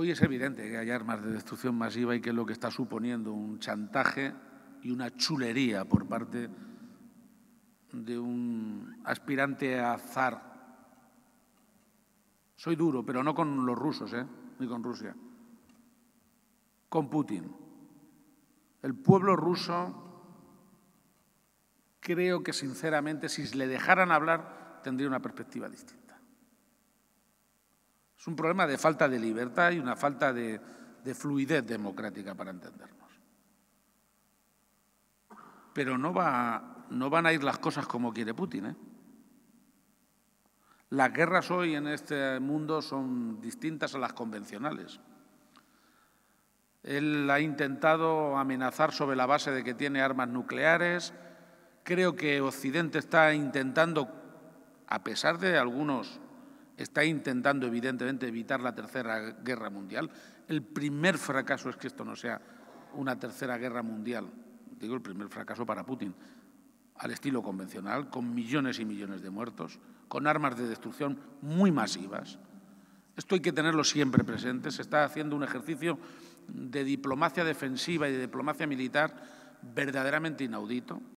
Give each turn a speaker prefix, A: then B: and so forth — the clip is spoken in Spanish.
A: Hoy es evidente que hay armas de destrucción masiva y que es lo que está suponiendo un chantaje y una chulería por parte de un aspirante a zar. Soy duro, pero no con los rusos, ¿eh? ni con Rusia, con Putin. El pueblo ruso creo que sinceramente si le dejaran hablar tendría una perspectiva distinta. Es un problema de falta de libertad y una falta de, fluidez democrática para entendernos. Pero no, no van a ir las cosas como quiere Putin. ¿eh? Las guerras hoy en este mundo son distintas a las convencionales. Él ha intentado amenazar sobre la base de que tiene armas nucleares. Creo que Occidente está intentando, a pesar de algunos está intentando evidentemente evitar la tercera guerra mundial. El primer fracaso es que esto no sea una tercera guerra mundial, digo el primer fracaso para Putin, al estilo convencional, con millones y millones de muertos, con armas de destrucción muy masivas. Esto hay que tenerlo siempre presente. Se está haciendo un ejercicio de diplomacia defensiva y de diplomacia militar verdaderamente inaudito.